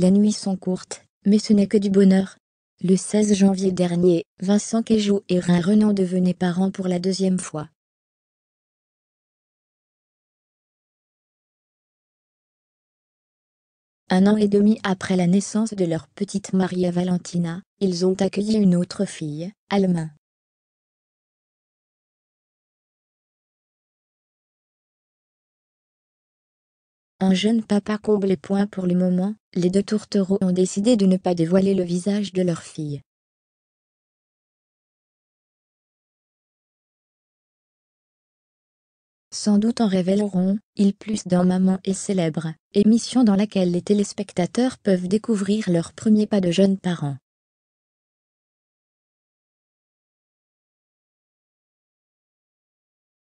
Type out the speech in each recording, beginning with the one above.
Les nuits sont courtes, mais ce n'est que du bonheur. Le 16 janvier dernier, Vincent Cageot et Rhin Renan devenaient parents pour la deuxième fois. Un an et demi après la naissance de leur petite Maria Valentina, ils ont accueilli une autre fille, Alma. Un jeune papa comble les points pour le moment, les deux tourtereaux ont décidé de ne pas dévoiler le visage de leur fille. Sans doute en révéleront, ils plus dans Maman est célèbre, émission dans laquelle les téléspectateurs peuvent découvrir leurs premiers pas de jeunes parents.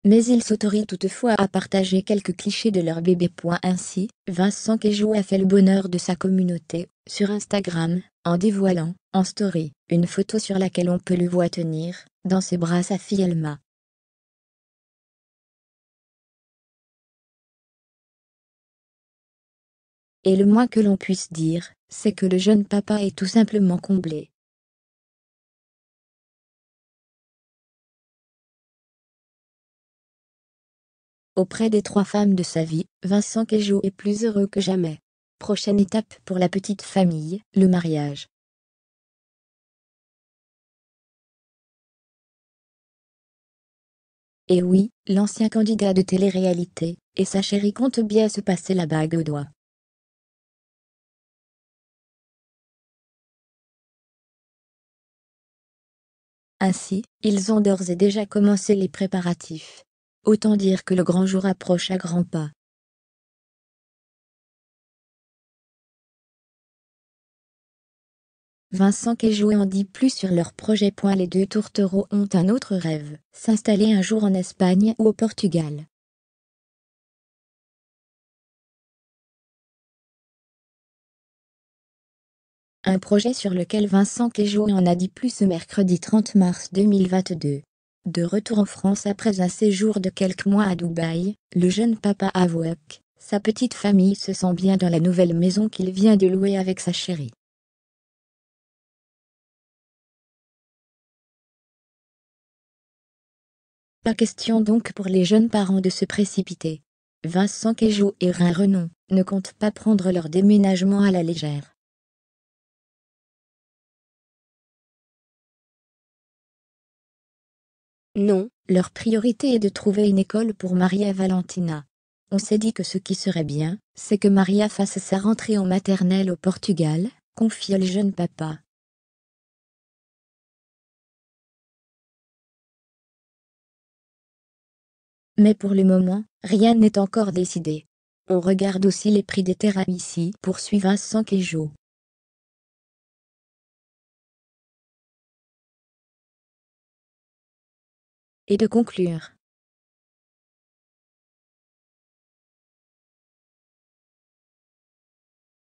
mais ils s'autorisent toutefois à partager quelques clichés de leur bébé. Ainsi, Vincent Kejou a fait le bonheur de sa communauté sur Instagram en dévoilant, en story, une photo sur laquelle on peut le voir tenir dans ses bras sa fille Elma. Et le moins que l'on puisse dire, c'est que le jeune papa est tout simplement comblé. Auprès des trois femmes de sa vie, Vincent Cageot est plus heureux que jamais. Prochaine étape pour la petite famille, le mariage. Et oui, l'ancien candidat de télé-réalité, et sa chérie compte bien se passer la bague au doigt. Ainsi, ils ont d'ores et déjà commencé les préparatifs. Autant dire que le grand jour approche à grands pas. Vincent Cajou en dit plus sur leur projet. Les deux tourtereaux ont un autre rêve, s'installer un jour en Espagne ou au Portugal. Un projet sur lequel Vincent Cajou en a dit plus ce mercredi 30 mars 2022. De retour en France après un séjour de quelques mois à Dubaï, le jeune papa avoue que sa petite famille se sent bien dans la nouvelle maison qu'il vient de louer avec sa chérie. Pas question donc pour les jeunes parents de se précipiter. Vincent Kéjou et Rhin Renon ne comptent pas prendre leur déménagement à la légère. Non, leur priorité est de trouver une école pour Maria Valentina. On s'est dit que ce qui serait bien, c'est que Maria fasse sa rentrée en maternelle au Portugal, confia le jeune papa. Mais pour le moment, rien n'est encore décidé. On regarde aussi les prix des terrains ici, poursuit Vincent Queijo. et de conclure.